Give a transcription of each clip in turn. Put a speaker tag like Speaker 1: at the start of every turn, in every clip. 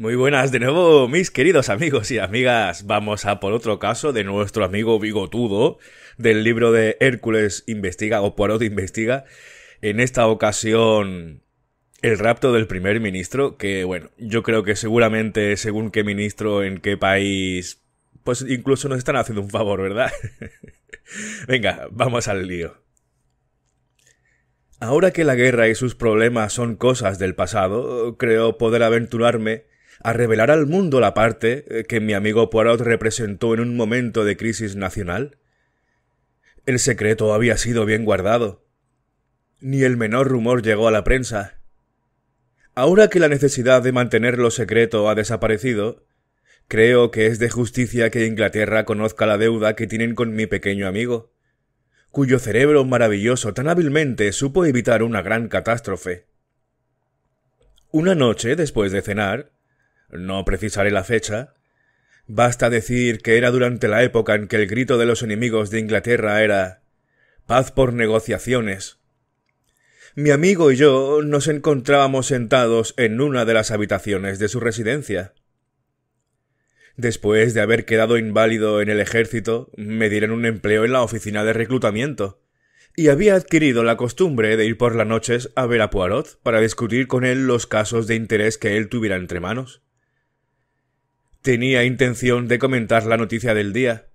Speaker 1: Muy buenas de nuevo, mis queridos amigos y amigas. Vamos a por otro caso de nuestro amigo Bigotudo, del libro de Hércules Investiga o Poirot Investiga. En esta ocasión, el rapto del primer ministro, que bueno, yo creo que seguramente según qué ministro, en qué país, pues incluso nos están haciendo un favor, ¿verdad? Venga, vamos al lío. Ahora que la guerra y sus problemas son cosas del pasado, creo poder aventurarme a revelar al mundo la parte eh, que mi amigo Poirot representó en un momento de crisis nacional? El secreto había sido bien guardado. Ni el menor rumor llegó a la prensa. Ahora que la necesidad de mantenerlo secreto ha desaparecido, creo que es de justicia que Inglaterra conozca la deuda que tienen con mi pequeño amigo, cuyo cerebro maravilloso tan hábilmente supo evitar una gran catástrofe. Una noche, después de cenar, no precisaré la fecha, basta decir que era durante la época en que el grito de los enemigos de Inglaterra era paz por negociaciones. Mi amigo y yo nos encontrábamos sentados en una de las habitaciones de su residencia. Después de haber quedado inválido en el ejército, me dieron un empleo en la oficina de reclutamiento, y había adquirido la costumbre de ir por las noches a ver a Poirot para discutir con él los casos de interés que él tuviera entre manos tenía intención de comentar la noticia del día.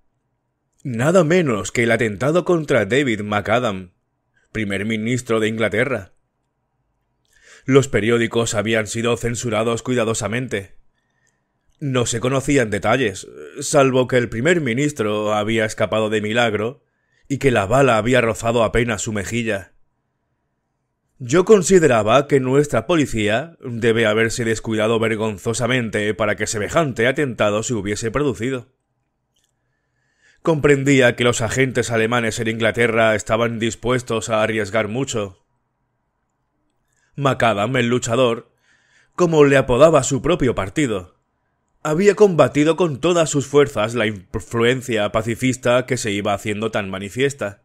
Speaker 1: Nada menos que el atentado contra David McAdam, primer ministro de Inglaterra. Los periódicos habían sido censurados cuidadosamente. No se conocían detalles, salvo que el primer ministro había escapado de milagro y que la bala había rozado apenas su mejilla. Yo consideraba que nuestra policía debe haberse descuidado vergonzosamente para que semejante atentado se hubiese producido. Comprendía que los agentes alemanes en Inglaterra estaban dispuestos a arriesgar mucho. Macadam, el luchador, como le apodaba su propio partido, había combatido con todas sus fuerzas la influencia pacifista que se iba haciendo tan manifiesta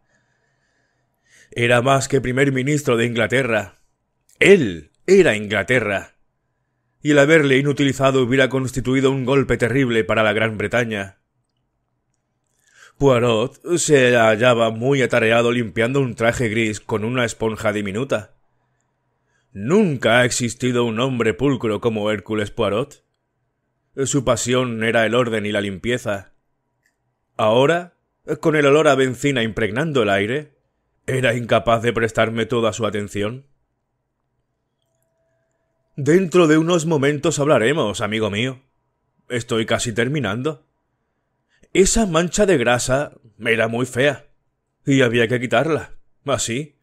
Speaker 1: era más que primer ministro de Inglaterra. Él era Inglaterra. Y el haberle inutilizado hubiera constituido un golpe terrible para la Gran Bretaña. Poirot se hallaba muy atareado limpiando un traje gris con una esponja diminuta. Nunca ha existido un hombre pulcro como Hércules Poirot. Su pasión era el orden y la limpieza. Ahora, con el olor a benzina impregnando el aire, ¿Era incapaz de prestarme toda su atención? Dentro de unos momentos hablaremos, amigo mío. Estoy casi terminando. Esa mancha de grasa era muy fea, y había que quitarla. Así.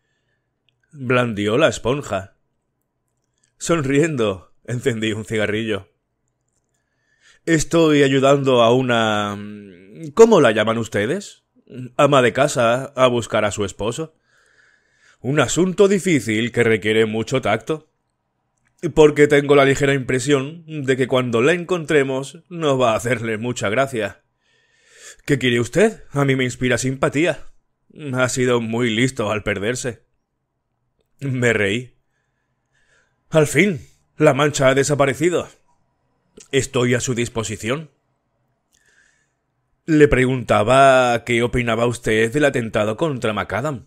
Speaker 1: Blandió la esponja. Sonriendo, encendí un cigarrillo. Estoy ayudando a una... ¿Cómo la llaman ustedes? ama de casa a buscar a su esposo un asunto difícil que requiere mucho tacto. Porque tengo la ligera impresión de que cuando la encontremos no va a hacerle mucha gracia. ¿Qué quiere usted? A mí me inspira simpatía. Ha sido muy listo al perderse. Me reí. Al fin, la mancha ha desaparecido. Estoy a su disposición. Le preguntaba qué opinaba usted del atentado contra Macadam.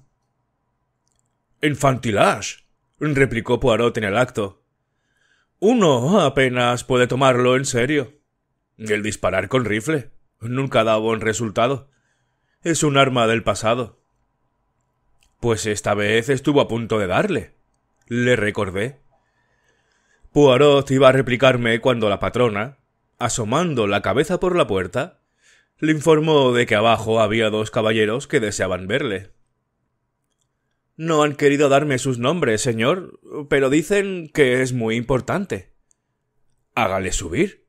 Speaker 1: Infantilage, replicó Poirot en el acto. Uno apenas puede tomarlo en serio. El disparar con rifle nunca da buen resultado. Es un arma del pasado. Pues esta vez estuvo a punto de darle. Le recordé. Poirot iba a replicarme cuando la patrona, asomando la cabeza por la puerta, le informó de que abajo había dos caballeros que deseaban verle. No han querido darme sus nombres, señor, pero dicen que es muy importante. Hágale subir,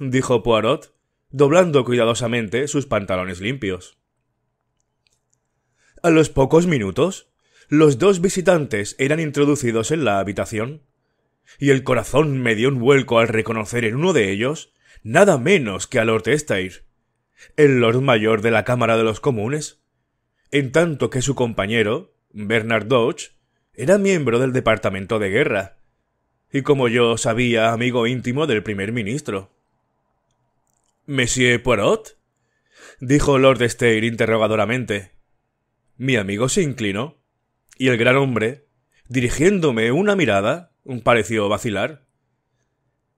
Speaker 1: dijo Poirot, doblando cuidadosamente sus pantalones limpios. A los pocos minutos, los dos visitantes eran introducidos en la habitación, y el corazón me dio un vuelco al reconocer en uno de ellos nada menos que a Lord Estair, el Lord Mayor de la Cámara de los Comunes, en tanto que su compañero, Bernard Dodge, era miembro del Departamento de Guerra, y como yo sabía, amigo íntimo del primer ministro. Monsieur Poirot? dijo Lord Stair interrogadoramente. Mi amigo se inclinó, y el gran hombre, dirigiéndome una mirada, pareció vacilar.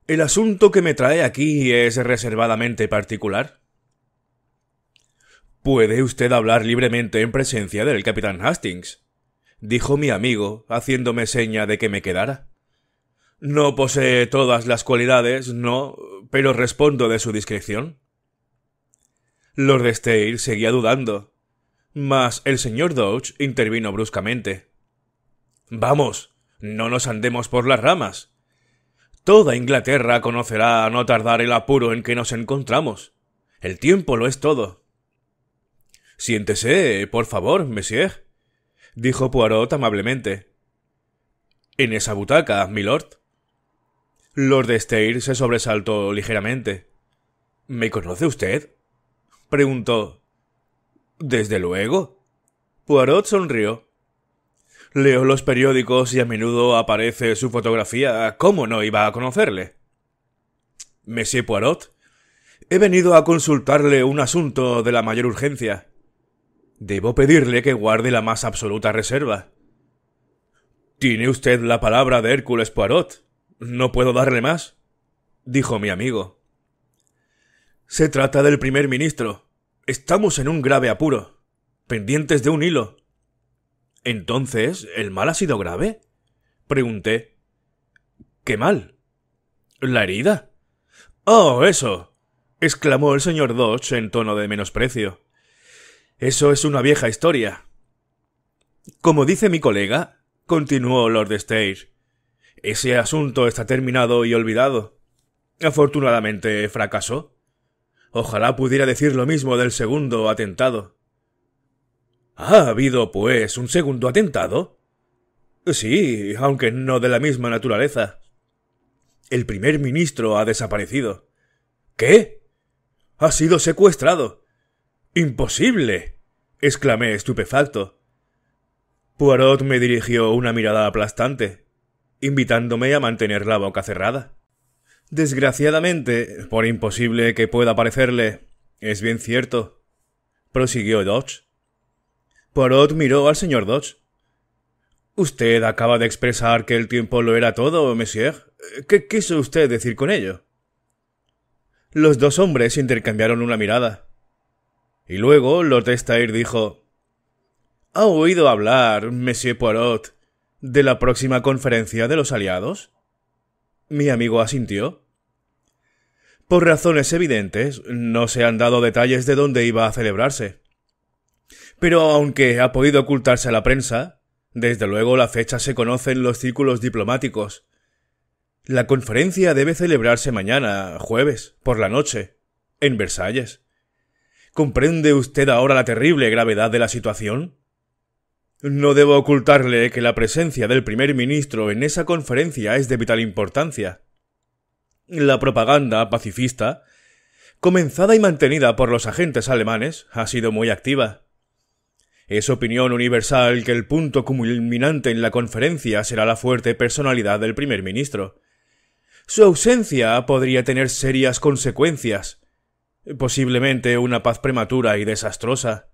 Speaker 1: El asunto que me trae aquí es reservadamente particular. ¿Puede usted hablar libremente en presencia del capitán Hastings? dijo mi amigo, haciéndome seña de que me quedara. No posee todas las cualidades, no, pero respondo de su discreción. Lord Steele seguía dudando, mas el señor Dodge intervino bruscamente. Vamos, no nos andemos por las ramas. Toda Inglaterra conocerá a no tardar el apuro en que nos encontramos. El tiempo lo es todo. Siéntese, por favor, monsieur, dijo Poirot amablemente. En esa butaca, milord. Lord Stair se sobresaltó ligeramente. ¿Me conoce usted? preguntó. Desde luego. Poirot sonrió. Leo los periódicos y a menudo aparece su fotografía. ¿Cómo no iba a conocerle? Monsieur Poirot, he venido a consultarle un asunto de la mayor urgencia. Debo pedirle que guarde la más absoluta reserva. Tiene usted la palabra de Hércules Poirot. No puedo darle más, dijo mi amigo. Se trata del primer ministro. Estamos en un grave apuro, pendientes de un hilo. Entonces, ¿el mal ha sido grave? pregunté. ¿Qué mal? ¿La herida? Oh, eso. exclamó el señor Dodge en tono de menosprecio. Eso es una vieja historia. Como dice mi colega, continuó Lord Stage, ese asunto está terminado y olvidado. Afortunadamente fracasó. Ojalá pudiera decir lo mismo del segundo atentado. ¿Ha habido, pues, un segundo atentado? Sí, aunque no de la misma naturaleza. El primer ministro ha desaparecido. ¿Qué? Ha sido secuestrado. Imposible. exclamé estupefacto. Poirot me dirigió una mirada aplastante, invitándome a mantener la boca cerrada. Desgraciadamente, por imposible que pueda parecerle, es bien cierto, prosiguió Dodge. Poirot miró al señor Dodge. Usted acaba de expresar que el tiempo lo era todo, monsieur. ¿Qué quiso usted decir con ello? Los dos hombres intercambiaron una mirada. Y luego Lord Testair dijo ¿Ha oído hablar, Monsieur Poirot, de la próxima conferencia de los aliados? Mi amigo asintió. Por razones evidentes, no se han dado detalles de dónde iba a celebrarse. Pero aunque ha podido ocultarse a la prensa, desde luego la fecha se conoce en los círculos diplomáticos. La conferencia debe celebrarse mañana, jueves, por la noche, en Versalles. ¿Comprende usted ahora la terrible gravedad de la situación? No debo ocultarle que la presencia del primer ministro en esa conferencia es de vital importancia. La propaganda pacifista, comenzada y mantenida por los agentes alemanes, ha sido muy activa. Es opinión universal que el punto culminante en la conferencia será la fuerte personalidad del primer ministro. Su ausencia podría tener serias consecuencias, posiblemente una paz prematura y desastrosa.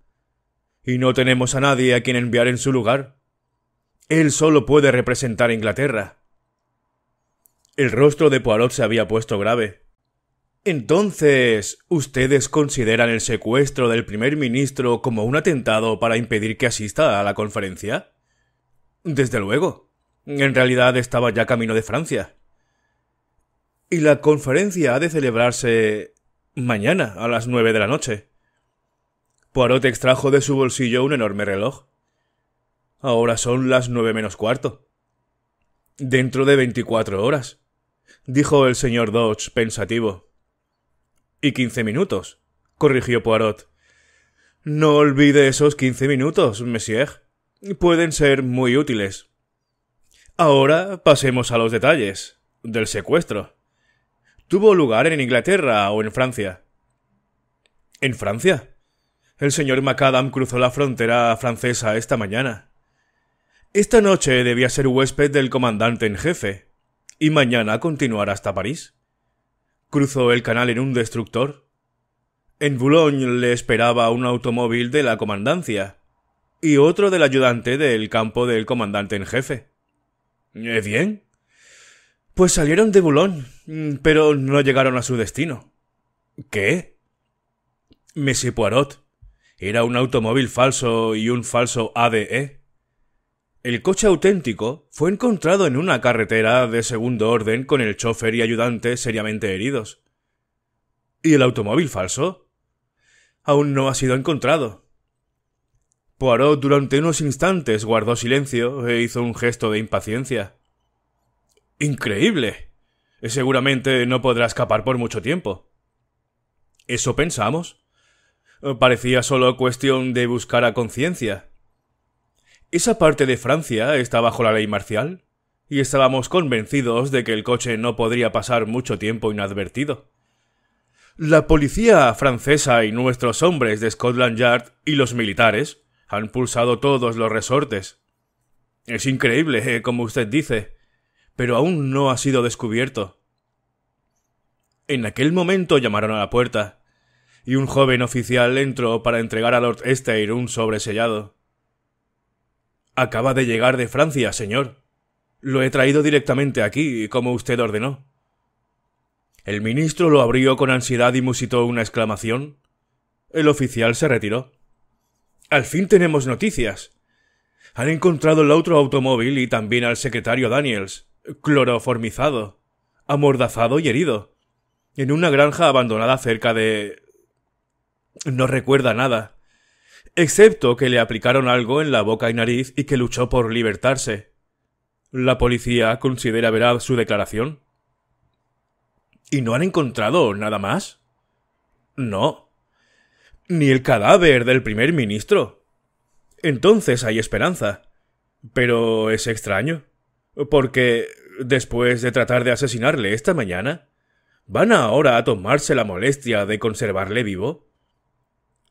Speaker 1: Y no tenemos a nadie a quien enviar en su lugar. Él solo puede representar a Inglaterra. El rostro de Poirot se había puesto grave. Entonces, ¿ustedes consideran el secuestro del primer ministro como un atentado para impedir que asista a la conferencia? Desde luego. En realidad estaba ya camino de Francia. Y la conferencia ha de celebrarse Mañana, a las nueve de la noche. Poirot extrajo de su bolsillo un enorme reloj. Ahora son las nueve menos cuarto. Dentro de veinticuatro horas, dijo el señor Dodge pensativo. Y quince minutos, corrigió Poirot. No olvide esos quince minutos, monsieur. Pueden ser muy útiles. Ahora pasemos a los detalles del secuestro tuvo lugar en Inglaterra o en Francia. ¿En Francia? El señor Macadam cruzó la frontera francesa esta mañana. Esta noche debía ser huésped del comandante en jefe, y mañana continuar hasta París. Cruzó el canal en un destructor. En Boulogne le esperaba un automóvil de la comandancia y otro del ayudante del campo del comandante en jefe. ¿Eh bien? Pues salieron de Boulogne, mm, pero no llegaron a su destino. ¿Qué? Monsieur Poirot. Era un automóvil falso y un falso ADE. El coche auténtico fue encontrado en una carretera de segundo orden con el chofer y ayudante seriamente heridos. ¿Y el automóvil falso? Aún no ha sido encontrado. Poirot durante unos instantes guardó silencio e hizo un gesto de impaciencia. Increíble. Seguramente no podrá escapar por mucho tiempo. Eso pensamos. Eh, parecía solo cuestión de buscar a conciencia. Esa parte de Francia está bajo la ley marcial, y estábamos convencidos de que el coche no podría pasar mucho tiempo inadvertido. La policía francesa y nuestros hombres de Scotland Yard y los militares han pulsado todos los resortes. Es increíble, eh, como usted dice, pero aún no ha sido descubierto. En aquel momento llamaron a la puerta, y un joven oficial entró para entregar a Lord Estair un sobresellado. Acaba de llegar de Francia, señor. Lo he traído directamente aquí, como usted ordenó. El ministro lo abrió con ansiedad y musitó una exclamación. El oficial se retiró. Al fin tenemos noticias. Han encontrado el otro automóvil y también al secretario Daniels cloroformizado, amordazado y herido, en una granja abandonada cerca de... No recuerda nada, excepto que le aplicaron algo en la boca y nariz y que luchó por libertarse. La policía considera veraz su declaración. ¿Y no han encontrado nada más? No. Ni el cadáver del primer ministro. Entonces hay esperanza. Pero es extraño. Porque, después de tratar de asesinarle esta mañana, ¿van ahora a tomarse la molestia de conservarle vivo?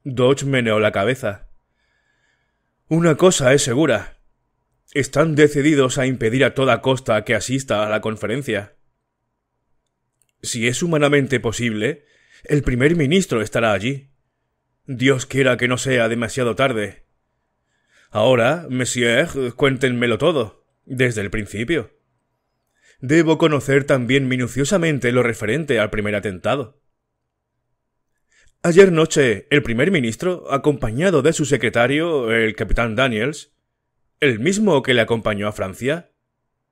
Speaker 1: Dodge meneó la cabeza. Una cosa es segura. Están decididos a impedir a toda costa que asista a la conferencia. Si es humanamente posible, el primer ministro estará allí. Dios quiera que no sea demasiado tarde. Ahora, monsieur, cuéntenmelo todo. Desde el principio. Debo conocer también minuciosamente lo referente al primer atentado. Ayer noche, el primer ministro, acompañado de su secretario, el capitán Daniels, el mismo que le acompañó a Francia.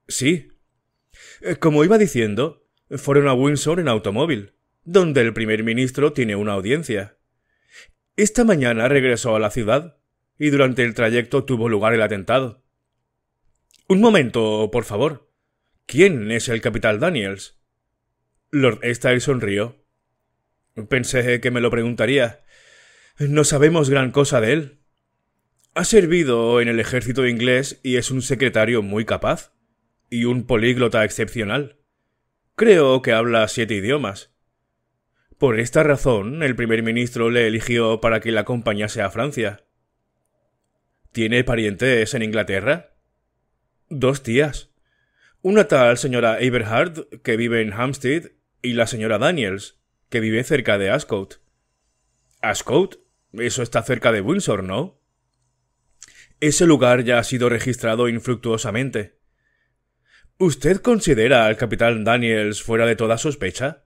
Speaker 1: Sí. Eh, como iba diciendo, fueron a Windsor en automóvil, donde el primer ministro tiene una audiencia. Esta mañana regresó a la ciudad, y durante el trayecto tuvo lugar el atentado. Un momento, por favor. ¿Quién es el capitán Daniels? Lord Estyle sonrió. Pensé que me lo preguntaría. No sabemos gran cosa de él. Ha servido en el ejército inglés y es un secretario muy capaz. Y un políglota excepcional. Creo que habla siete idiomas. Por esta razón, el primer ministro le eligió para que le acompañase a Francia. ¿Tiene parientes en Inglaterra? dos tías. Una tal señora Eberhard, que vive en Hampstead, y la señora Daniels, que vive cerca de Ascot. ¿Ascot? Eso está cerca de Windsor, ¿no? Ese lugar ya ha sido registrado infructuosamente. ¿Usted considera al capitán Daniels fuera de toda sospecha?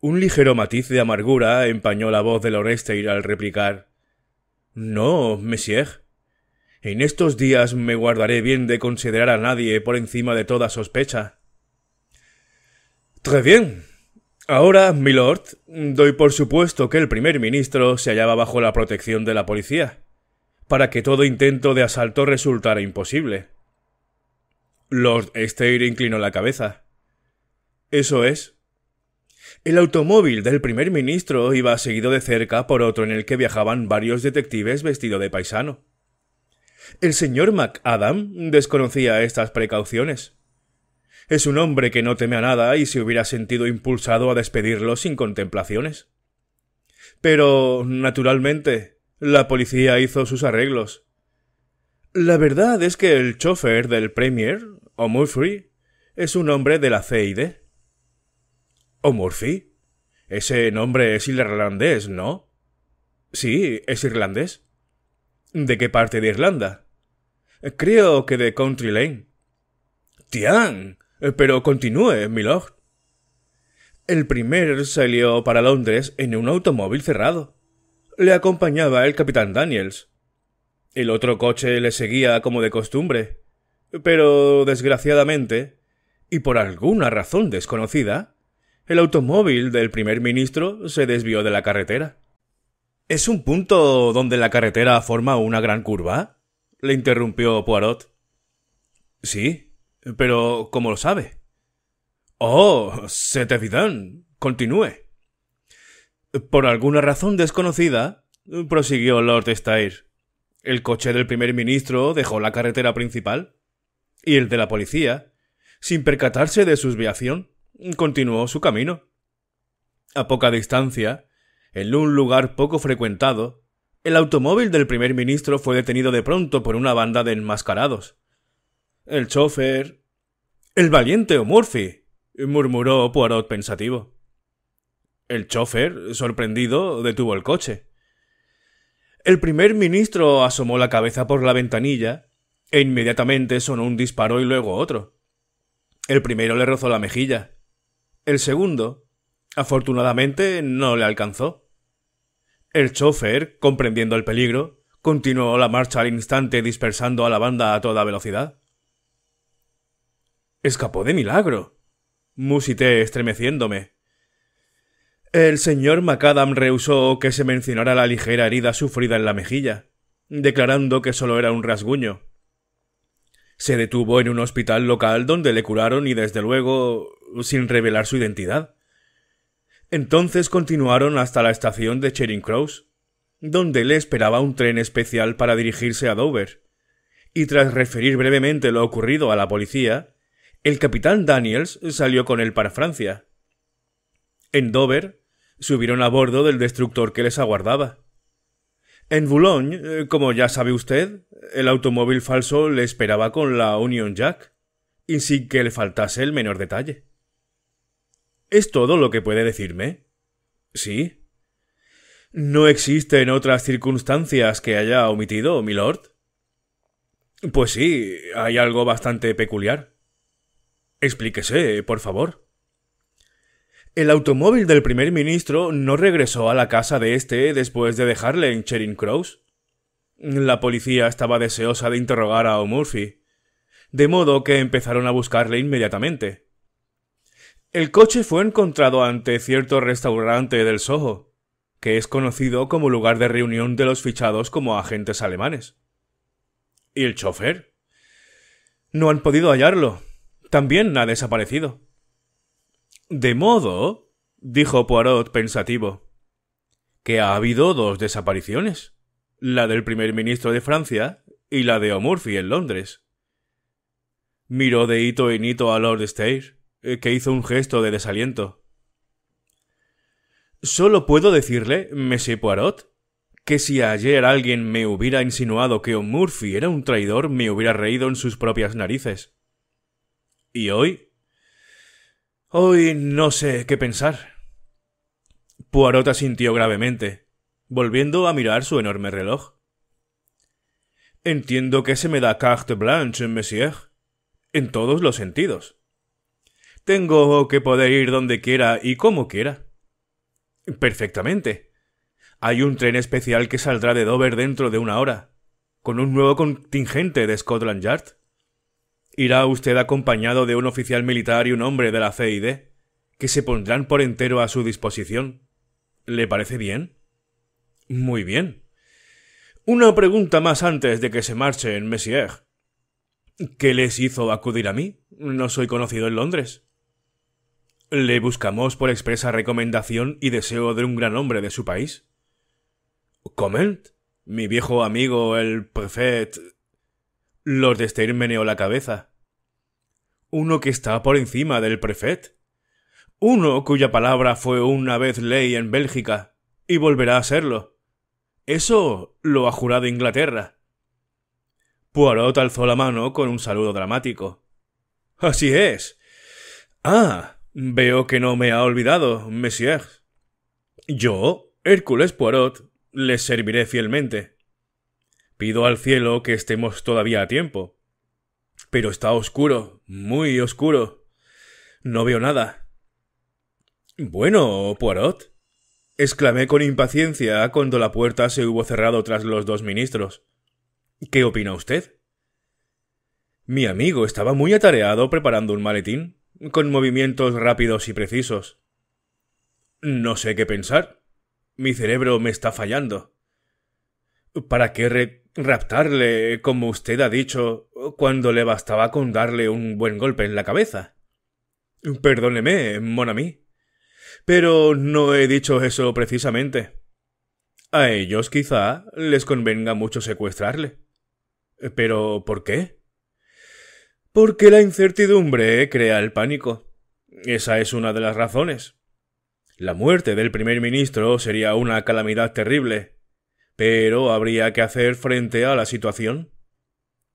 Speaker 1: Un ligero matiz de amargura empañó la voz de Loresteir al replicar. No, monsieur. En estos días me guardaré bien de considerar a nadie por encima de toda sospecha. Très bien. Ahora, milord, doy por supuesto que el primer ministro se hallaba bajo la protección de la policía, para que todo intento de asalto resultara imposible. Lord Stair inclinó la cabeza. Eso es. El automóvil del primer ministro iba seguido de cerca por otro en el que viajaban varios detectives vestidos de paisano. El señor MacAdam desconocía estas precauciones. Es un hombre que no teme a nada y se hubiera sentido impulsado a despedirlo sin contemplaciones. Pero, naturalmente, la policía hizo sus arreglos. La verdad es que el chofer del Premier, O'Murphy, es un hombre de la O ¿O'Murphy? Ese nombre es irlandés, ¿no? Sí, es irlandés. ¿De qué parte de Irlanda? Creo que de Country Lane. Tian. Eh, pero continúe, milord. El primer salió para Londres en un automóvil cerrado. Le acompañaba el capitán Daniels. El otro coche le seguía como de costumbre. Pero, desgraciadamente, y por alguna razón desconocida, el automóvil del primer ministro se desvió de la carretera. ¿Es un punto donde la carretera forma una gran curva? le interrumpió Poirot. Sí, pero ¿cómo lo sabe? Oh, se te Continúe. Por alguna razón desconocida, prosiguió Lord Stair. El coche del primer ministro dejó la carretera principal y el de la policía, sin percatarse de su desviación, continuó su camino. A poca distancia, en un lugar poco frecuentado, el automóvil del primer ministro fue detenido de pronto por una banda de enmascarados. El chofer. El valiente O'Murphy. murmuró Poirot pensativo. El chofer, sorprendido, detuvo el coche. El primer ministro asomó la cabeza por la ventanilla e inmediatamente sonó un disparo y luego otro. El primero le rozó la mejilla. El segundo, Afortunadamente no le alcanzó. El chófer, comprendiendo el peligro, continuó la marcha al instante dispersando a la banda a toda velocidad. Escapó de milagro. musité estremeciéndome. El señor Macadam rehusó que se mencionara la ligera herida sufrida en la mejilla, declarando que solo era un rasguño. Se detuvo en un hospital local donde le curaron y desde luego sin revelar su identidad. Entonces continuaron hasta la estación de Charing Cross, donde le esperaba un tren especial para dirigirse a Dover. Y tras referir brevemente lo ocurrido a la policía, el capitán Daniels salió con él para Francia. En Dover, subieron a bordo del destructor que les aguardaba. En Boulogne, eh, como ya sabe usted, el automóvil falso le esperaba con la Union Jack, y sin que le faltase el menor detalle. ¿Es todo lo que puede decirme? Sí. ¿No existen otras circunstancias que haya omitido, lord? Pues sí, hay algo bastante peculiar. Explíquese, por favor. El automóvil del primer ministro no regresó a la casa de éste después de dejarle en Charing Cross. La policía estaba deseo'sa de interrogar a O'Murphy, de modo que empezaron a buscarle inmediatamente. El coche fue encontrado ante cierto restaurante del Soho, que es conocido como lugar de reunión de los fichados como agentes alemanes. ¿Y el chofer? No han podido hallarlo. También ha desaparecido. De modo, dijo Poirot pensativo, que ha habido dos desapariciones, la del primer ministro de Francia y la de O'Murphy en Londres. Miró de hito en hito a Lord eh, que hizo un gesto de desaliento. Solo puedo decirle, Monsieur Poirot, que si ayer alguien me hubiera insinuado que Murphy era un traidor, me hubiera reído en sus propias narices. ¿Y hoy? Hoy no sé qué pensar. Poirot asintió gravemente, volviendo a mirar su enorme reloj. Entiendo que se me da carte blanche, monsieur. En todos los sentidos. Tengo que poder ir donde quiera y como quiera. Perfectamente. Hay un tren especial que saldrá de Dover dentro de una hora, con un nuevo contingente de Scotland Yard. Irá usted acompañado de un oficial militar y un hombre de la CID, que se pondrán por entero a su disposición. ¿Le parece bien? Muy bien. Una pregunta más antes de que se marche en Messier. ¿Qué les hizo acudir a mí? No soy conocido en Londres. ¿Le buscamos por expresa recomendación y deseo de un gran hombre de su país? Comment, mi viejo amigo el prefet. «Los Stein la cabeza. Uno que está por encima del prefet. Uno cuya palabra fue una vez ley en Bélgica y volverá a serlo. Eso lo ha jurado Inglaterra. Poirot alzó la mano con un saludo dramático. Así es. Ah, Veo que no me ha olvidado, monsieur. Yo, Hércules Poirot, les serviré fielmente. Pido al cielo que estemos todavía a tiempo. Pero está oscuro, muy oscuro. No veo nada. Bueno, Poirot, exclamé con impaciencia cuando la puerta se hubo cerrado tras los dos ministros. ¿Qué opina usted? Mi amigo estaba muy atareado preparando un maletín con movimientos rápidos y precisos. No sé qué pensar. Mi cerebro me está fallando. ¿Para qué raptarle, como usted ha dicho, cuando le bastaba con darle un buen golpe en la cabeza? Perdóneme, Monami. Pero no he dicho eso precisamente. A ellos quizá les convenga mucho secuestrarle. Pero ¿por qué? Porque la incertidumbre crea el pánico. Esa es una de las razones. La muerte del primer ministro sería una calamidad terrible, pero habría que hacer frente a la situación.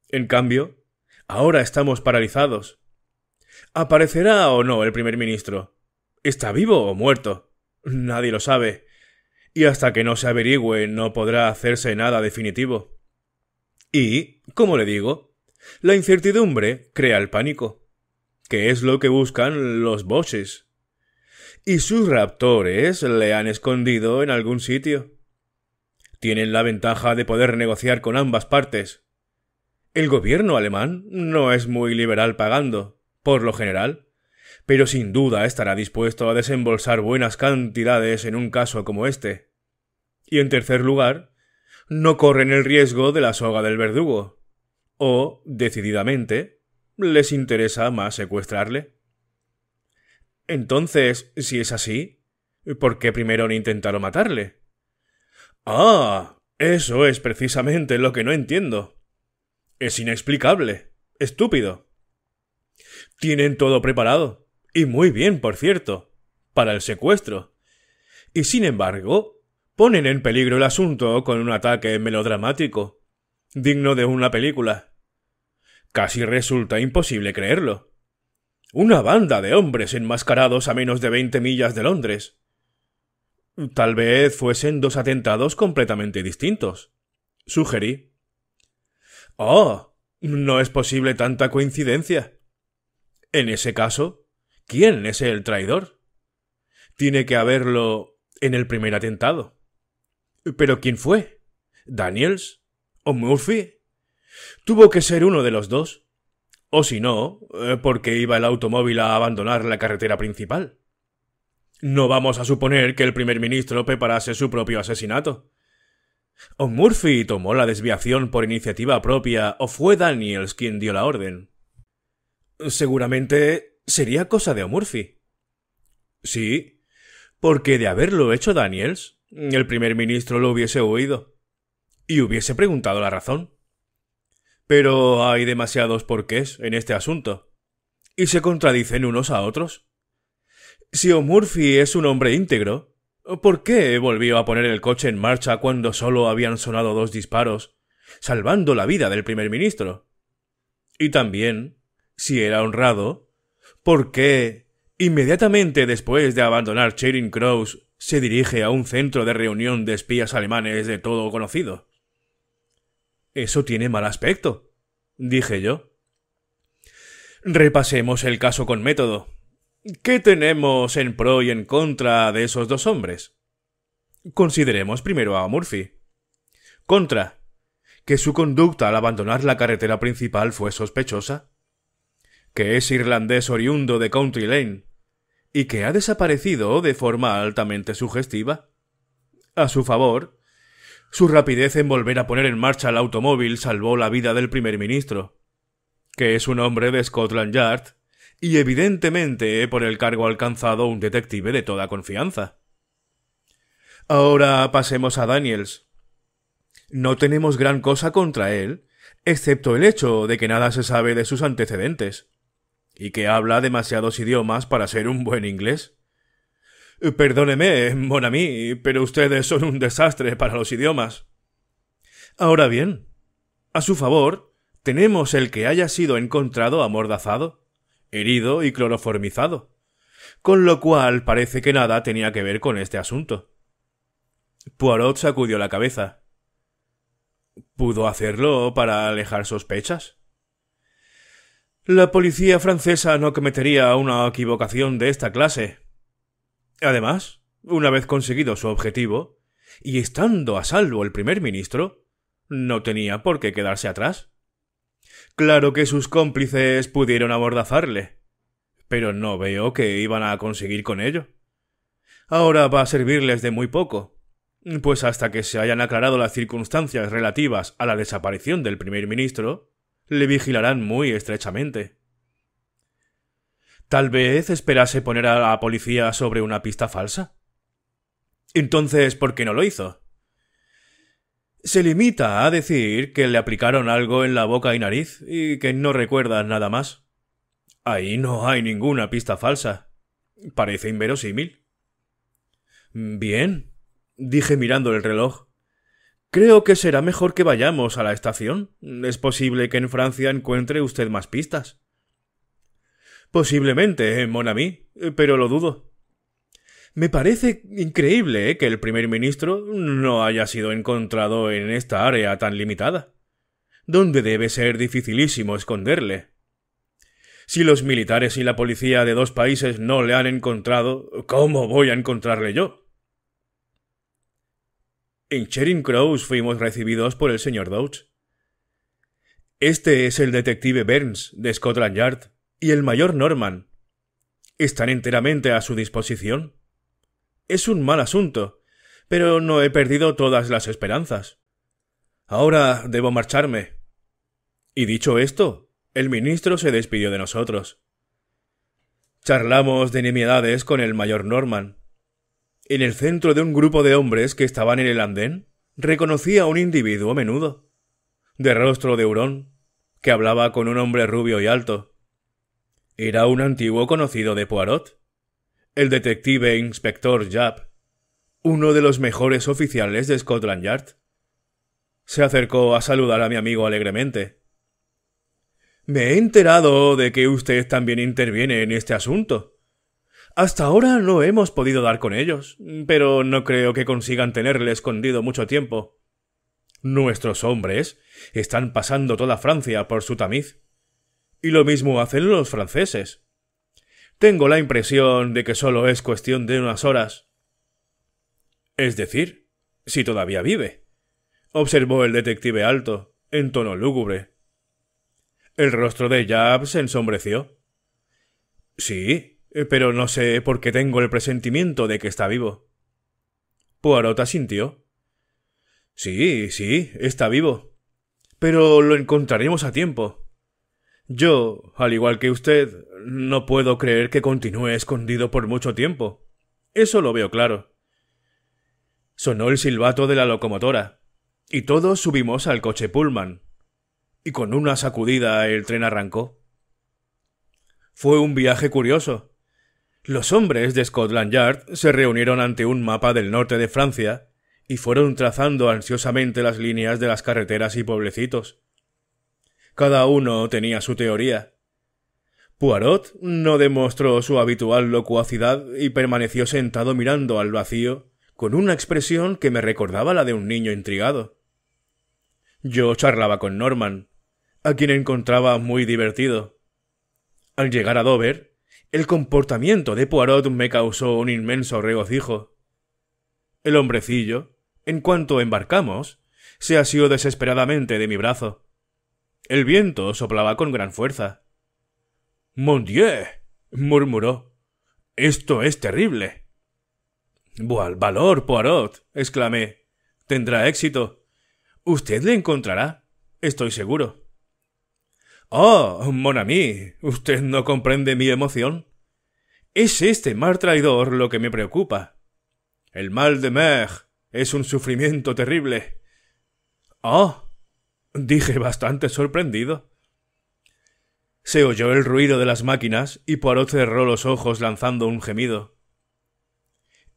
Speaker 1: En cambio, ahora estamos paralizados. ¿Aparecerá o no el primer ministro? ¿Está vivo o muerto? Nadie lo sabe. Y hasta que no se averigüe no podrá hacerse nada definitivo. Y, como le digo, la incertidumbre crea el pánico, que es lo que buscan los boches Y sus raptores le han escondido en algún sitio. Tienen la ventaja de poder negociar con ambas partes. El gobierno alemán no es muy liberal pagando, por lo general, pero sin duda estará dispuesto a desembolsar buenas cantidades en un caso como este. Y en tercer lugar, no corren el riesgo de la soga del verdugo, o, decididamente, les interesa más secuestrarle. Entonces, si es así, ¿por qué primero no intentaron matarle? Ah, eso es precisamente lo que no entiendo. Es inexplicable, estúpido. Tienen todo preparado, y muy bien, por cierto, para el secuestro. Y sin embargo, ponen en peligro el asunto con un ataque melodramático digno de una película. Casi resulta imposible creerlo. Una banda de hombres enmascarados a menos de veinte millas de Londres. Tal vez fuesen dos atentados completamente distintos. Sugerí. Oh. No es posible tanta coincidencia. En ese caso, ¿quién es el traidor? Tiene que haberlo en el primer atentado. ¿Pero quién fue? ¿Daniels? o Murphy. Tuvo que ser uno de los dos. O si no, eh, porque iba el automóvil a abandonar la carretera principal. No vamos a suponer que el primer ministro preparase su propio asesinato. ¿O Murphy tomó la desviación por iniciativa propia o fue Daniels quien dio la orden? Seguramente sería cosa de Murphy. Sí, porque de haberlo hecho Daniels, el primer ministro lo hubiese oído y hubiese preguntado la razón. Pero hay demasiados porqués en este asunto, y se contradicen unos a otros. Si O'Murphy es un hombre íntegro, ¿por qué volvió a poner el coche en marcha cuando solo habían sonado dos disparos, salvando la vida del primer ministro? Y también, si era honrado, ¿por qué, inmediatamente después de abandonar Charing Cross, se dirige a un centro de reunión de espías alemanes de todo conocido? Eso tiene mal aspecto, dije yo. Repasemos el caso con método. ¿Qué tenemos en pro y en contra de esos dos hombres? Consideremos primero a Murphy. Contra. Que su conducta al abandonar la carretera principal fue sospechosa. Que es irlandés oriundo de Country Lane. Y que ha desaparecido de forma altamente sugestiva. A su favor, su rapidez en volver a poner en marcha el automóvil salvó la vida del primer ministro, que es un hombre de Scotland Yard, y evidentemente por el cargo alcanzado un detective de toda confianza. Ahora pasemos a Daniels. No tenemos gran cosa contra él, excepto el hecho de que nada se sabe de sus antecedentes, y que habla demasiados idiomas para ser un buen inglés. Eh, perdóneme, eh, mon ami, pero ustedes son un desastre para los idiomas. Ahora bien, a su favor, tenemos el que haya sido encontrado amordazado, herido y cloroformizado, con lo cual parece que nada tenía que ver con este asunto. Poirot sacudió la cabeza. ¿Pudo hacerlo para alejar sospechas? La policía francesa no cometería una equivocación de esta clase, Además, una vez conseguido su objetivo, y estando a salvo el primer ministro, no tenía por qué quedarse atrás. Claro que sus cómplices pudieron abordazarle, pero no veo que iban a conseguir con ello. Ahora va a servirles de muy poco, pues hasta que se hayan aclarado las circunstancias relativas a la desaparición del primer ministro, le vigilarán muy estrechamente. Tal vez esperase poner a la policía sobre una pista falsa. Entonces, ¿por qué no lo hizo? Se limita a decir que le aplicaron algo en la boca y nariz y que no recuerda nada más. Ahí no hay ninguna pista falsa. Parece inverosímil. Bien, dije mirando el reloj. Creo que será mejor que vayamos a la estación. Es posible que en Francia encuentre usted más pistas. Posiblemente, eh, Monami, eh, pero lo dudo. Me parece increíble eh, que el primer ministro no haya sido encontrado en esta área tan limitada, donde debe ser dificilísimo esconderle. Si los militares y la policía de dos países no le han encontrado, ¿cómo voy a encontrarle yo? En Charing Cross fuimos recibidos por el señor Dodge. Este es el detective Burns de Scotland Yard, y el mayor Norman están enteramente a su disposición. Es un mal asunto, pero no he perdido todas las esperanzas. Ahora debo marcharme. Y dicho esto, el ministro se despidió de nosotros. Charlamos de nimiedades con el mayor Norman. En el centro de un grupo de hombres que estaban en el andén, reconocí a un individuo menudo, de rostro de hurón, que hablaba con un hombre rubio y alto. Era un antiguo conocido de Poirot. El detective inspector Japp, uno de los mejores oficiales de Scotland Yard. Se acercó a saludar a mi amigo alegremente. Me he enterado de que usted también interviene en este asunto. Hasta ahora no hemos podido dar con ellos, pero no creo que consigan tenerle escondido mucho tiempo. Nuestros hombres están pasando toda Francia por su tamiz. Y lo mismo hacen los franceses. Tengo la impresión de que solo es cuestión de unas horas. Es decir, si todavía vive, observó el detective alto, en tono lúgubre. El rostro de Jab se ensombreció. Sí, pero no sé por qué tengo el presentimiento de que está vivo. Poirot sintió. Sí, sí, está vivo. Pero lo encontraremos a tiempo. Yo, al igual que usted, no puedo creer que continúe escondido por mucho tiempo. Eso lo veo claro. Sonó el silbato de la locomotora, y todos subimos al coche Pullman. Y con una sacudida el tren arrancó. Fue un viaje curioso. Los hombres de Scotland Yard se reunieron ante un mapa del norte de Francia y fueron trazando ansiosamente las líneas de las carreteras y pueblecitos. Cada uno tenía su teoría. Poirot no demostró su habitual locuacidad y permaneció sentado mirando al vacío, con una expresión que me recordaba la de un niño intrigado. Yo charlaba con Norman, a quien encontraba muy divertido. Al llegar a Dover, el comportamiento de Poirot me causó un inmenso regocijo. El hombrecillo, en cuanto embarcamos, se asió desesperadamente de mi brazo. El viento soplaba con gran fuerza. Mon Dieu. murmuró. Esto es terrible. Bual valor, Poirot. exclamé. Tendrá éxito. Usted le encontrará. Estoy seguro. Oh, mon ami, usted no comprende mi emoción. Es este mal traidor lo que me preocupa. El mal de mer es un sufrimiento terrible. Oh, dije bastante sorprendido. Se oyó el ruido de las máquinas y Poirot cerró los ojos lanzando un gemido.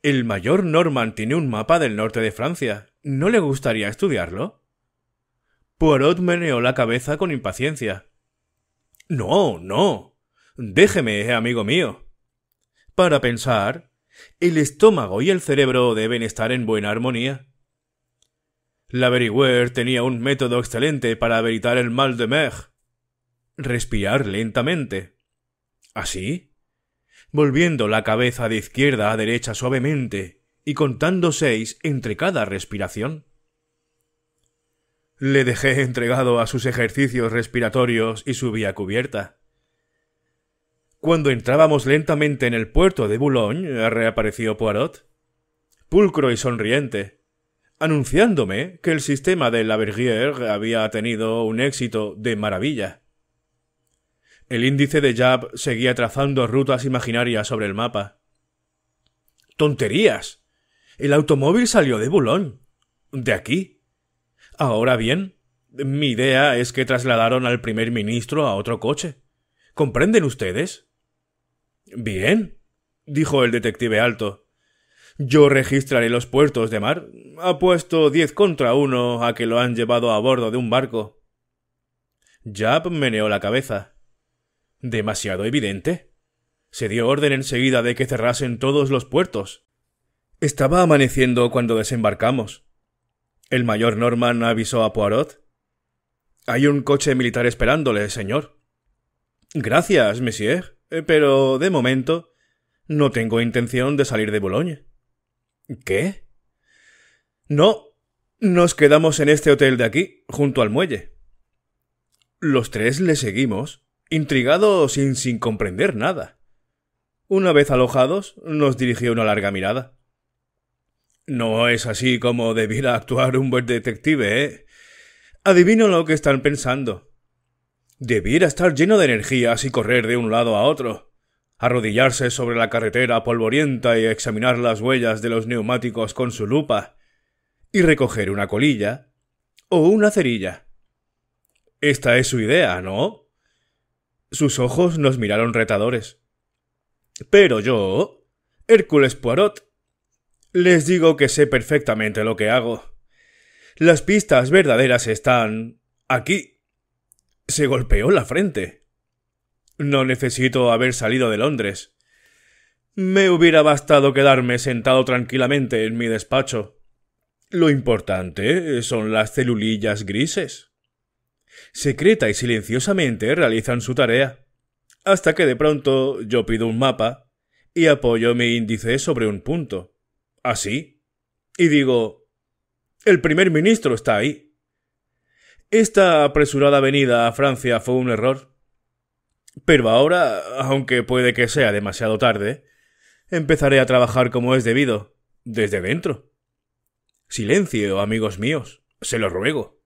Speaker 1: El mayor Norman tiene un mapa del norte de Francia. ¿No le gustaría estudiarlo? Poirot meneó la cabeza con impaciencia. No, no. Déjeme, amigo mío. Para pensar, el estómago y el cerebro deben estar en buena armonía. La Beriwer tenía un método excelente para averitar el mal de mer. Respirar lentamente. ¿Así? Volviendo la cabeza de izquierda a derecha suavemente y contando seis entre cada respiración. Le dejé entregado a sus ejercicios respiratorios y subí a cubierta. Cuando entrábamos lentamente en el puerto de Boulogne, reapareció Poirot. Pulcro y sonriente anunciándome que el sistema de Lavergier había tenido un éxito de maravilla. El índice de Jab seguía trazando rutas imaginarias sobre el mapa. ¡Tonterías! El automóvil salió de Boulogne. De aquí. Ahora bien, mi idea es que trasladaron al primer ministro a otro coche. ¿Comprenden ustedes? Bien, dijo el detective alto. Yo registraré los puertos de mar. Apuesto diez contra uno a que lo han llevado a bordo de un barco. Jap meneó la cabeza. Demasiado evidente. Se dio orden enseguida de que cerrasen todos los puertos. Estaba amaneciendo cuando desembarcamos. El mayor Norman avisó a Poirot. Hay un coche militar esperándole, señor. Gracias, monsieur, eh, pero de momento no tengo intención de salir de Boulogne. ¿Qué? No, nos quedamos en este hotel de aquí, junto al muelle. Los tres le seguimos, intrigados y sin comprender nada. Una vez alojados, nos dirigió una larga mirada. No es así como debiera actuar un buen detective, ¿eh? Adivino lo que están pensando. Debiera estar lleno de energías y correr de un lado a otro arrodillarse sobre la carretera polvorienta y examinar las huellas de los neumáticos con su lupa, y recoger una colilla o una cerilla. Esta es su idea, ¿no? Sus ojos nos miraron retadores. Pero yo, Hércules Poirot, les digo que sé perfectamente lo que hago. Las pistas verdaderas están aquí. Se golpeó la frente. No necesito haber salido de Londres. Me hubiera bastado quedarme sentado tranquilamente en mi despacho. Lo importante son las celulillas grises. Secreta y silenciosamente realizan su tarea, hasta que de pronto yo pido un mapa y apoyo mi índice sobre un punto. Así. Y digo, el primer ministro está ahí. Esta apresurada venida a Francia fue un error. Pero ahora, aunque puede que sea demasiado tarde, empezaré a trabajar como es debido, desde dentro. Silencio, amigos míos, se lo ruego.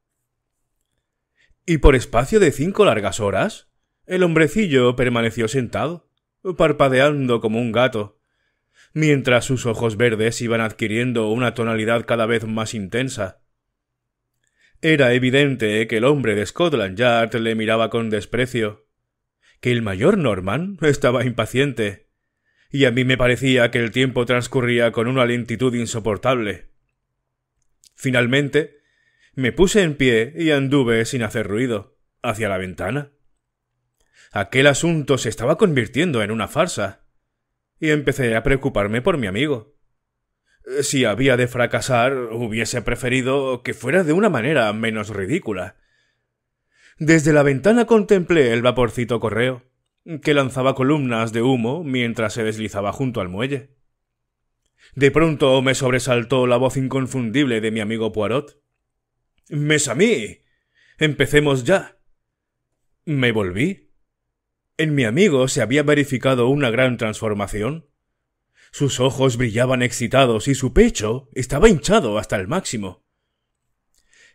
Speaker 1: Y por espacio de cinco largas horas, el hombrecillo permaneció sentado, parpadeando como un gato, mientras sus ojos verdes iban adquiriendo una tonalidad cada vez más intensa. Era evidente que el hombre de Scotland Yard le miraba con desprecio que el mayor Norman estaba impaciente, y a mí me parecía que el tiempo transcurría con una lentitud insoportable. Finalmente, me puse en pie y anduve sin hacer ruido, hacia la ventana. Aquel asunto se estaba convirtiendo en una farsa, y empecé a preocuparme por mi amigo. Si había de fracasar, hubiese preferido que fuera de una manera menos ridícula, desde la ventana contemplé el vaporcito correo, que lanzaba columnas de humo mientras se deslizaba junto al muelle. De pronto me sobresaltó la voz inconfundible de mi amigo Poirot. —¡Mes a mí! ¡Empecemos ya! Me volví. En mi amigo se había verificado una gran transformación. Sus ojos brillaban excitados y su pecho estaba hinchado hasta el máximo.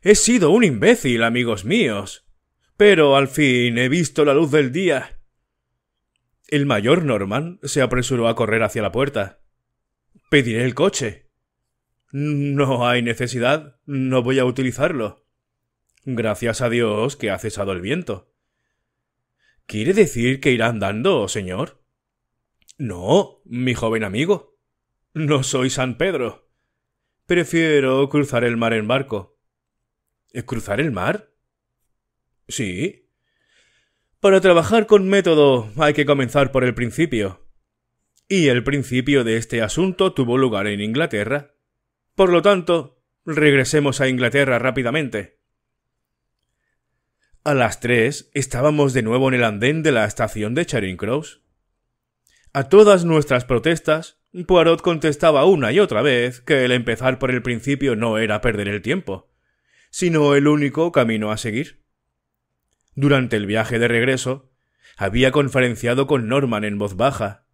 Speaker 1: He sido un imbécil, amigos míos, pero al fin he visto la luz del día. El mayor Norman se apresuró a correr hacia la puerta. Pediré el coche. No hay necesidad. No voy a utilizarlo. Gracias a Dios que ha cesado el viento. ¿Quiere decir que irá andando, señor? No, mi joven amigo. No soy San Pedro. Prefiero cruzar el mar en barco. ¿Cruzar el mar? Sí. Para trabajar con método hay que comenzar por el principio. Y el principio de este asunto tuvo lugar en Inglaterra. Por lo tanto, regresemos a Inglaterra rápidamente. A las tres estábamos de nuevo en el andén de la estación de Charing Cross. A todas nuestras protestas, Poirot contestaba una y otra vez que el empezar por el principio no era perder el tiempo, sino el único camino a seguir. Durante el viaje de regreso, había conferenciado con Norman en voz baja,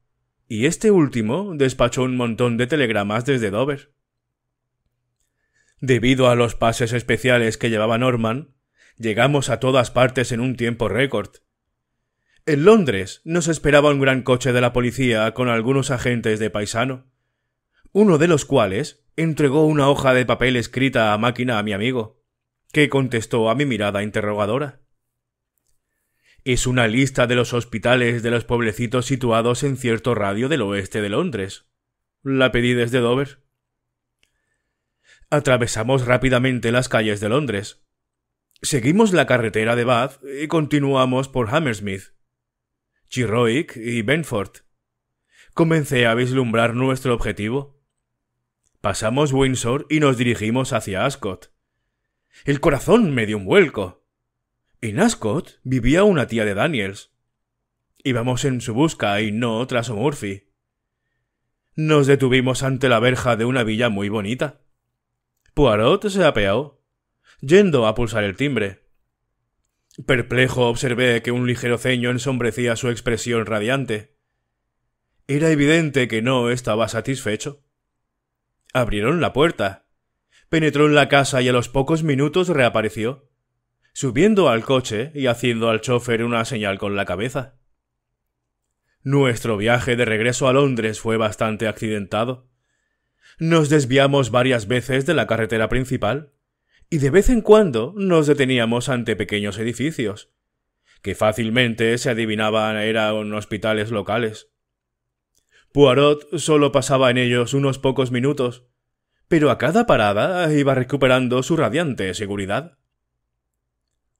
Speaker 1: y este último despachó un montón de telegramas desde Dover. Debido a los pases especiales que llevaba Norman, llegamos a todas partes en un tiempo récord. En Londres nos esperaba un gran coche de la policía con algunos agentes de paisano, uno de los cuales entregó una hoja de papel escrita a máquina a mi amigo, que contestó a mi mirada interrogadora es una lista de los hospitales de los pueblecitos situados en cierto radio del oeste de Londres. La pedí desde Dover. Atravesamos rápidamente las calles de Londres. Seguimos la carretera de Bath y continuamos por Hammersmith, Chiroic y Benford. Comencé a vislumbrar nuestro objetivo. Pasamos Windsor y nos dirigimos hacia Ascot. El corazón me dio un vuelco. En Ascot vivía una tía de Daniels. Íbamos en su busca y no tras Murphy. Nos detuvimos ante la verja de una villa muy bonita. Poirot se apeó, yendo a pulsar el timbre. Perplejo observé que un ligero ceño ensombrecía su expresión radiante. Era evidente que no estaba satisfecho. Abrieron la puerta. Penetró en la casa y a los pocos minutos reapareció subiendo al coche y haciendo al chofer una señal con la cabeza. Nuestro viaje de regreso a Londres fue bastante accidentado. Nos desviamos varias veces de la carretera principal y de vez en cuando nos deteníamos ante pequeños edificios, que fácilmente se adivinaban eran hospitales locales. Poirot solo pasaba en ellos unos pocos minutos, pero a cada parada iba recuperando su radiante seguridad.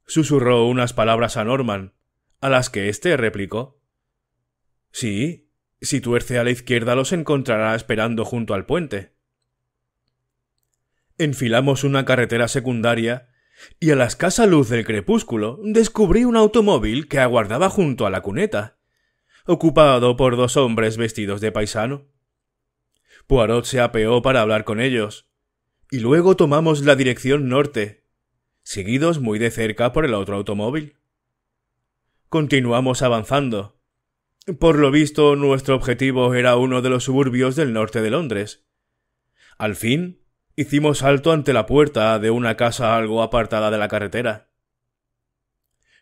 Speaker 1: Susurró unas palabras a Norman, a las que éste replicó. Sí, si tuerce a la izquierda los encontrará esperando junto al puente. Enfilamos una carretera secundaria y a la escasa luz del crepúsculo descubrí un automóvil que aguardaba junto a la cuneta, ocupado por dos hombres vestidos de paisano. Poirot se apeó para hablar con ellos, y luego tomamos la dirección norte, seguidos muy de cerca por el otro automóvil. Continuamos avanzando. Por lo visto, nuestro objetivo era uno de los suburbios del norte de Londres. Al fin, hicimos salto ante la puerta de una casa algo apartada de la carretera.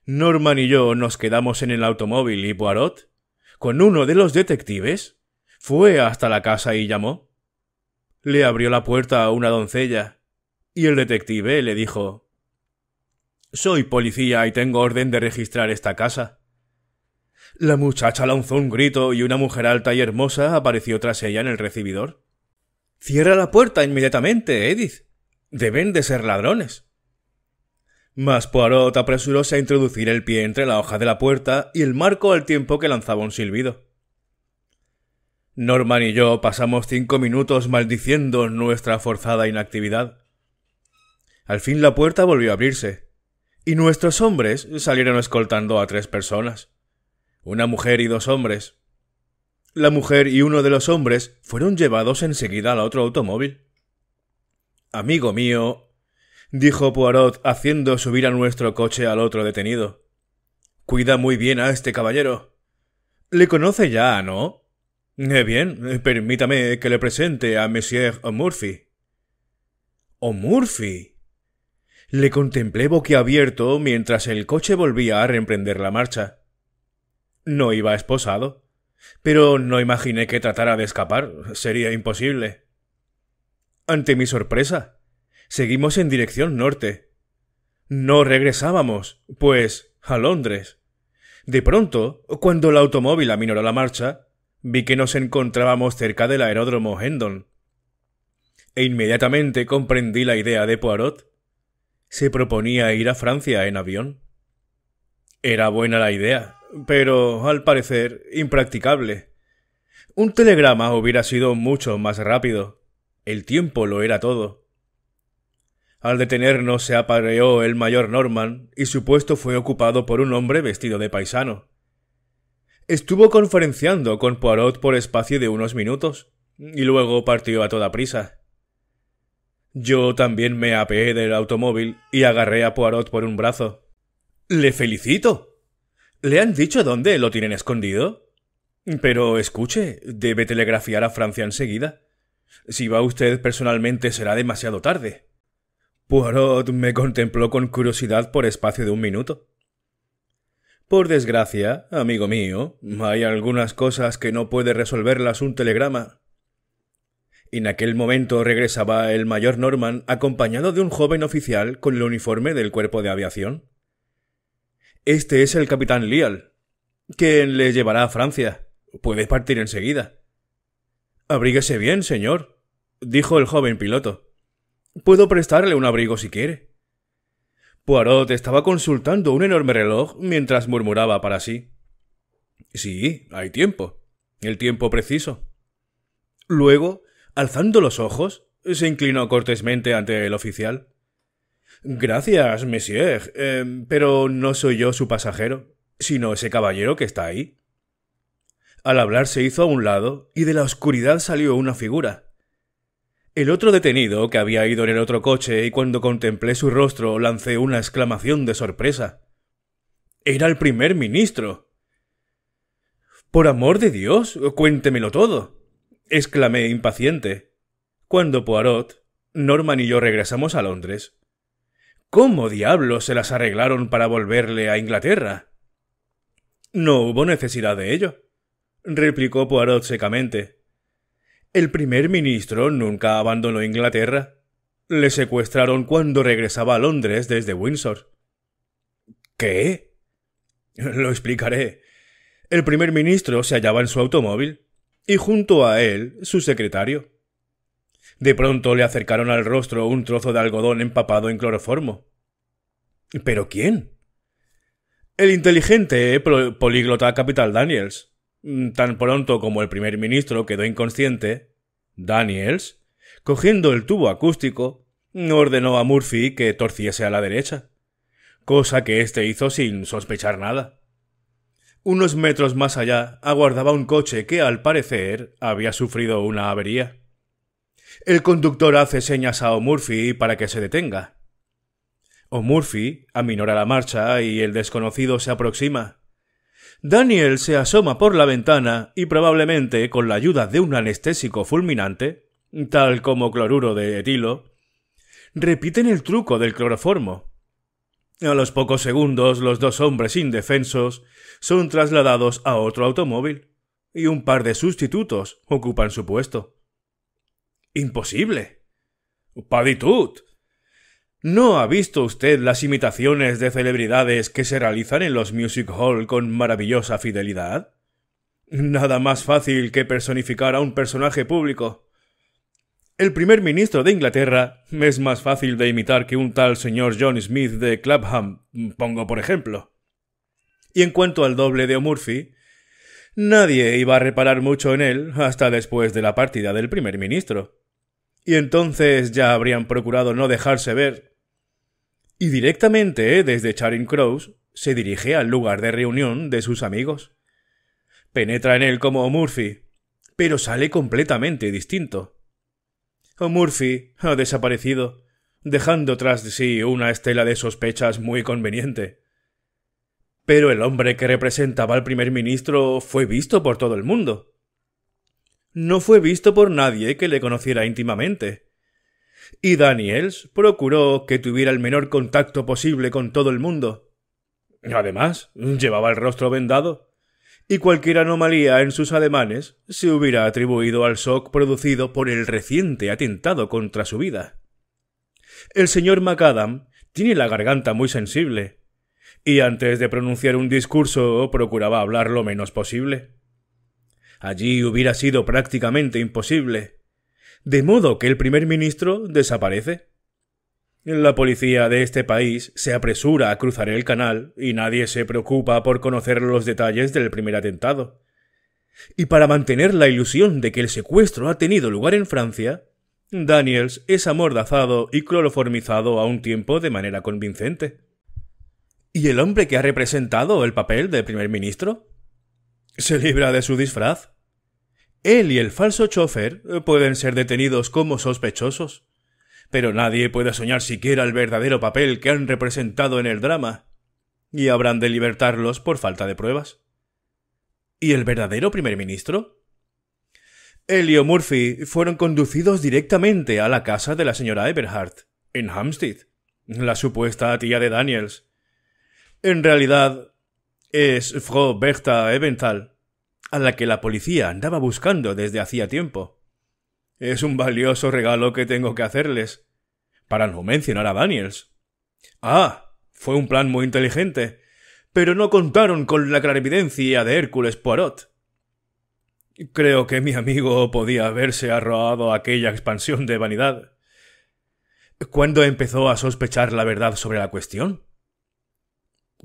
Speaker 1: Norman y yo nos quedamos en el automóvil y Poirot, con uno de los detectives, fue hasta la casa y llamó. Le abrió la puerta a una doncella, y el detective le dijo soy policía y tengo orden de registrar esta casa. La muchacha lanzó un grito y una mujer alta y hermosa apareció tras ella en el recibidor. Cierra la puerta inmediatamente, Edith. Deben de ser ladrones. Mas Poirot apresuróse a introducir el pie entre la hoja de la puerta y el marco al tiempo que lanzaba un silbido. Norman y yo pasamos cinco minutos maldiciendo nuestra forzada inactividad. Al fin la puerta volvió a abrirse y nuestros hombres salieron escoltando a tres personas. Una mujer y dos hombres. La mujer y uno de los hombres fueron llevados enseguida al otro automóvil. Amigo mío, dijo Poirot haciendo subir a nuestro coche al otro detenido. Cuida muy bien a este caballero. Le conoce ya, ¿no? Eh bien, eh, permítame que le presente a Monsieur O'Murphy. O'Murphy, le contemplé boquiabierto mientras el coche volvía a reemprender la marcha. No iba esposado, pero no imaginé que tratara de escapar, sería imposible. Ante mi sorpresa, seguimos en dirección norte. No regresábamos, pues, a Londres. De pronto, cuando el automóvil aminoró la marcha, vi que nos encontrábamos cerca del aeródromo Hendon. E inmediatamente comprendí la idea de Poirot se proponía ir a Francia en avión. Era buena la idea, pero al parecer impracticable. Un telegrama hubiera sido mucho más rápido. El tiempo lo era todo. Al detenernos se apareó el mayor Norman y su puesto fue ocupado por un hombre vestido de paisano. Estuvo conferenciando con Poirot por espacio de unos minutos y luego partió a toda prisa. Yo también me apeé del automóvil y agarré a Poirot por un brazo. Le felicito. ¿Le han dicho dónde lo tienen escondido? Pero escuche, debe telegrafiar a Francia enseguida. Si va usted personalmente será demasiado tarde. Poirot me contempló con curiosidad por espacio de un minuto. Por desgracia, amigo mío, hay algunas cosas que no puede resolverlas un telegrama. En aquel momento regresaba el mayor Norman acompañado de un joven oficial con el uniforme del cuerpo de aviación. Este es el capitán Lial, quien le llevará a Francia. Puede partir enseguida. Abríguese bien, señor, dijo el joven piloto. Puedo prestarle un abrigo si quiere. Poirot estaba consultando un enorme reloj mientras murmuraba para sí. Sí, hay tiempo. El tiempo preciso. Luego Alzando los ojos, se inclinó cortésmente ante el oficial. Gracias, monsieur, em, pero no soy yo su pasajero, sino ese caballero que está ahí. Al hablar se hizo a un lado y de la oscuridad salió una figura. El otro detenido, que había ido en el otro coche y cuando contemplé su rostro lancé una exclamación de sorpresa. Era el primer ministro. Por amor de Dios, cuéntemelo todo exclamé impaciente. Cuando Poirot, Norman y yo regresamos a Londres. ¿Cómo diablos se las arreglaron para volverle a Inglaterra? No hubo necesidad de ello, replicó Poirot secamente. El primer ministro nunca abandonó Inglaterra. Le secuestraron cuando regresaba a Londres desde Windsor. ¿Qué? Lo explicaré. El primer ministro se hallaba en su automóvil y junto a él su secretario. De pronto le acercaron al rostro un trozo de algodón empapado en cloroformo. ¿Pero quién? El inteligente políglota Capital Daniels. Mm, tan pronto como el primer ministro quedó inconsciente, Daniels, cogiendo el tubo acústico, ordenó a Murphy que torciese a la derecha, cosa que éste hizo sin sospechar nada. Unos metros más allá aguardaba un coche que, al parecer, había sufrido una avería. El conductor hace señas a O'Murphy para que se detenga. O'Murphy aminora la marcha y el desconocido se aproxima. Daniel se asoma por la ventana y probablemente con la ayuda de un anestésico fulminante, tal como cloruro de etilo, repiten el truco del cloroformo. A los pocos segundos los dos hombres indefensos son trasladados a otro automóvil, y un par de sustitutos ocupan su puesto. Imposible. Paditud. ¿No ha visto usted las imitaciones de celebridades que se realizan en los Music Hall con maravillosa fidelidad? Nada más fácil que personificar a un personaje público. El primer ministro de Inglaterra es más fácil de imitar que un tal señor John Smith de Clapham, pongo por ejemplo y en cuanto al doble de O'Murphy, nadie iba a reparar mucho en él hasta después de la partida del primer ministro. Y entonces ya habrían procurado no dejarse ver. Y directamente eh, desde Charing Cross se dirige al lugar de reunión de sus amigos. Penetra en él como O'Murphy, pero sale completamente distinto. O'Murphy ha desaparecido, dejando tras de sí una estela de sospechas muy conveniente. Pero el hombre que representaba al primer ministro fue visto por todo el mundo. No fue visto por nadie que le conociera íntimamente. Y Daniels procuró que tuviera el menor contacto posible con todo el mundo. Además, llevaba el rostro vendado, y cualquier anomalía en sus ademanes se hubiera atribuido al shock producido por el reciente atentado contra su vida. El señor MacAdam tiene la garganta muy sensible, y antes de pronunciar un discurso procuraba hablar lo menos posible. Allí hubiera sido prácticamente imposible. De modo que el primer ministro desaparece. La policía de este país se apresura a cruzar el canal y nadie se preocupa por conocer los detalles del primer atentado. Y para mantener la ilusión de que el secuestro ha tenido lugar en Francia, Daniels es amordazado y cloroformizado a un tiempo de manera convincente. ¿Y el hombre que ha representado el papel de primer ministro? Se libra de su disfraz. Él y el falso chofer eh, pueden ser detenidos como sospechosos. Pero nadie puede soñar siquiera el verdadero papel que han representado en el drama. Y habrán de libertarlos por falta de pruebas. ¿Y el verdadero primer ministro? Elio Murphy fueron conducidos directamente a la casa de la señora Eberhardt, en Hampstead, la supuesta tía de Daniels, en realidad, es Frau Bertha Eventhal, a la que la policía andaba buscando desde hacía tiempo. Es un valioso regalo que tengo que hacerles. Para no mencionar a Daniels. Ah, fue un plan muy inteligente, pero no contaron con la clarividencia de Hércules Poirot. Creo que mi amigo podía haberse arrojado aquella expansión de vanidad. ¿Cuándo empezó a sospechar la verdad sobre la cuestión?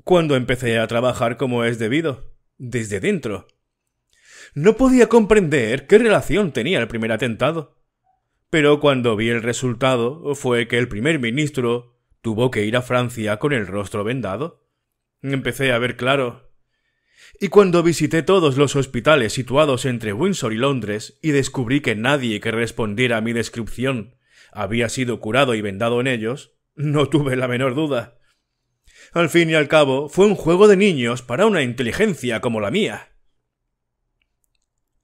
Speaker 1: cuando empecé a trabajar como es debido, desde dentro. No podía comprender qué relación tenía el primer atentado. Pero cuando vi el resultado fue que el primer ministro tuvo que ir a Francia con el rostro vendado. Empecé a ver claro. Y cuando visité todos los hospitales situados entre Windsor y Londres y descubrí que nadie que respondiera a mi descripción había sido curado y vendado en ellos, no tuve la menor duda. Al fin y al cabo, fue un juego de niños para una inteligencia como la mía.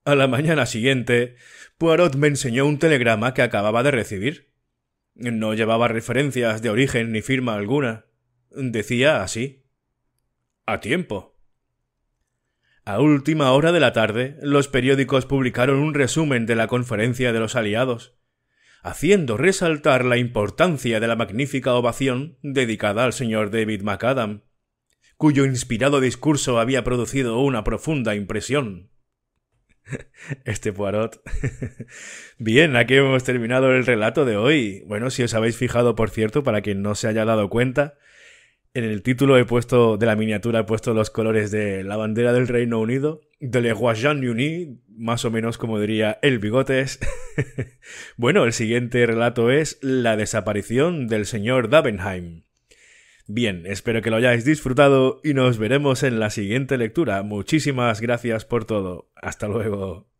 Speaker 1: A la mañana siguiente, Poirot me enseñó un telegrama que acababa de recibir. No llevaba referencias de origen ni firma alguna. Decía así. A tiempo. A última hora de la tarde, los periódicos publicaron un resumen de la conferencia de los aliados haciendo resaltar la importancia de la magnífica ovación dedicada al señor David McAdam, cuyo inspirado discurso había producido una profunda impresión. Este Poirot. Bien, aquí hemos terminado el relato de hoy. Bueno, si os habéis fijado, por cierto, para quien no se haya dado cuenta, en el título he puesto, de la miniatura he puesto los colores de la bandera del Reino Unido, de Le Guajan Uni, más o menos como diría el Bigotes. bueno, el siguiente relato es La desaparición del señor Davenheim. Bien, espero que lo hayáis disfrutado y nos veremos en la siguiente lectura. Muchísimas gracias por todo. Hasta luego.